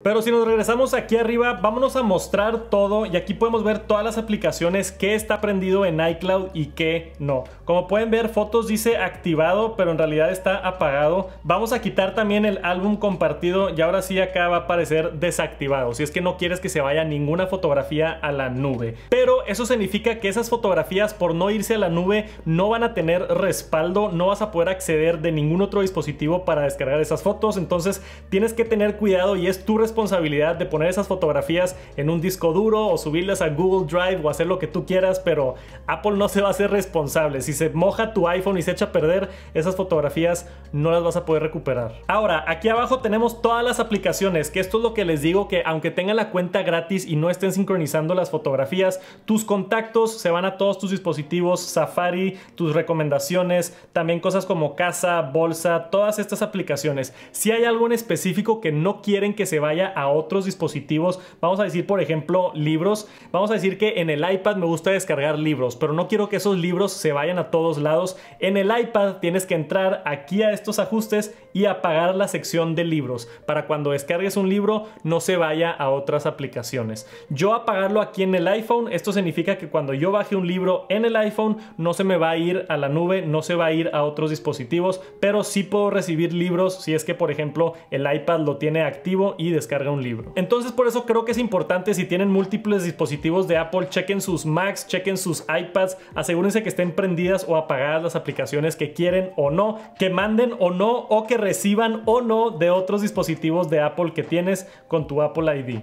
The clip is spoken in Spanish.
Pero si nos regresamos aquí arriba, vámonos a mostrar todo y aquí podemos ver todas las aplicaciones que está prendido en iCloud y que no. Como pueden ver, fotos dice activado, pero en realidad está apagado. Vamos a quitar también el álbum compartido y ahora sí acá va a aparecer desactivado, si es que no quieres que se vaya ninguna fotografía a la nube. Pero eso significa que esas fotografías por no irse a la nube no van a tener respaldo, no vas a poder acceder de ningún otro dispositivo para descargar esas fotos, entonces tienes que tener cuidado y es tu responsabilidad responsabilidad de poner esas fotografías en un disco duro o subirlas a Google Drive o hacer lo que tú quieras, pero Apple no se va a ser responsable. Si se moja tu iPhone y se echa a perder, esas fotografías no las vas a poder recuperar. Ahora, aquí abajo tenemos todas las aplicaciones, que esto es lo que les digo, que aunque tengan la cuenta gratis y no estén sincronizando las fotografías, tus contactos se van a todos tus dispositivos, Safari, tus recomendaciones, también cosas como casa, bolsa, todas estas aplicaciones. Si hay algo en específico que no quieren que se vaya a otros dispositivos. Vamos a decir, por ejemplo, libros. Vamos a decir que en el iPad me gusta descargar libros, pero no quiero que esos libros se vayan a todos lados. En el iPad tienes que entrar aquí a estos ajustes y apagar la sección de libros para cuando descargues un libro no se vaya a otras aplicaciones. Yo apagarlo aquí en el iPhone, esto significa que cuando yo baje un libro en el iPhone no se me va a ir a la nube, no se va a ir a otros dispositivos, pero sí puedo recibir libros si es que por ejemplo el iPad lo tiene activo y descarga descarga un libro. Entonces por eso creo que es importante si tienen múltiples dispositivos de Apple, chequen sus Macs, chequen sus iPads, asegúrense que estén prendidas o apagadas las aplicaciones que quieren o no, que manden o no, o que reciban o no de otros dispositivos de Apple que tienes con tu Apple ID.